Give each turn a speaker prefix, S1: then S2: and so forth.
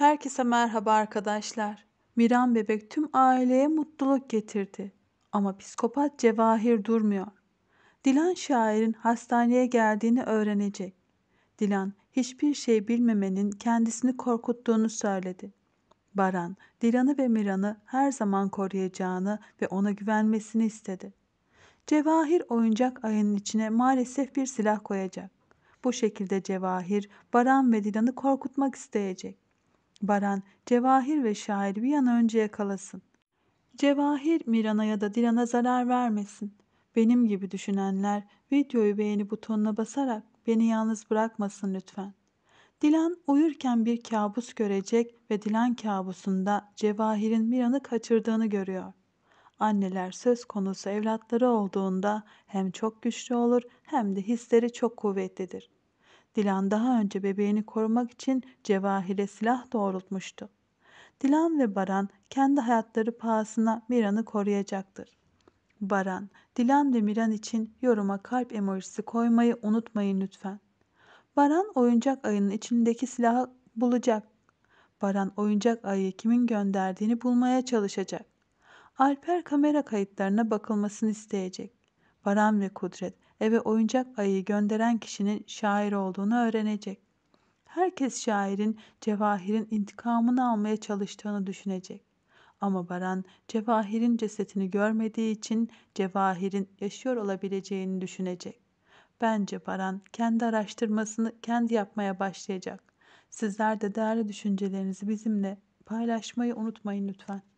S1: Herkese merhaba arkadaşlar. Miran bebek tüm aileye mutluluk getirdi. Ama psikopat Cevahir durmuyor. Dilan şairin hastaneye geldiğini öğrenecek. Dilan hiçbir şey bilmemenin kendisini korkuttuğunu söyledi. Baran, Dilan'ı ve Miran'ı her zaman koruyacağını ve ona güvenmesini istedi. Cevahir oyuncak ayının içine maalesef bir silah koyacak. Bu şekilde Cevahir, Baran ve Dilan'ı korkutmak isteyecek. Baran, Cevahir ve şair bir an önce yakalasın. Cevahir Miran'a ya da Dilan'a zarar vermesin. Benim gibi düşünenler videoyu beğeni butonuna basarak beni yalnız bırakmasın lütfen. Dilan uyurken bir kabus görecek ve Dilan kabusunda Cevahir'in Miran'ı kaçırdığını görüyor. Anneler söz konusu evlatları olduğunda hem çok güçlü olur hem de hisleri çok kuvvetlidir. Dilan daha önce bebeğini korumak için Cevahir'e silah doğrultmuştu. Dilan ve Baran kendi hayatları pahasına Miran'ı koruyacaktır. Baran, Dilan ve Miran için yoruma kalp emojisi koymayı unutmayın lütfen. Baran oyuncak ayının içindeki silahı bulacak. Baran oyuncak ayı kimin gönderdiğini bulmaya çalışacak. Alper kamera kayıtlarına bakılmasını isteyecek. Baran ve Kudret eve oyuncak ayıyı gönderen kişinin şair olduğunu öğrenecek. Herkes şairin Cevahir'in intikamını almaya çalıştığını düşünecek. Ama Baran Cevahir'in cesetini görmediği için Cevahir'in yaşıyor olabileceğini düşünecek. Bence Baran kendi araştırmasını kendi yapmaya başlayacak. Sizler de değerli düşüncelerinizi bizimle paylaşmayı unutmayın lütfen.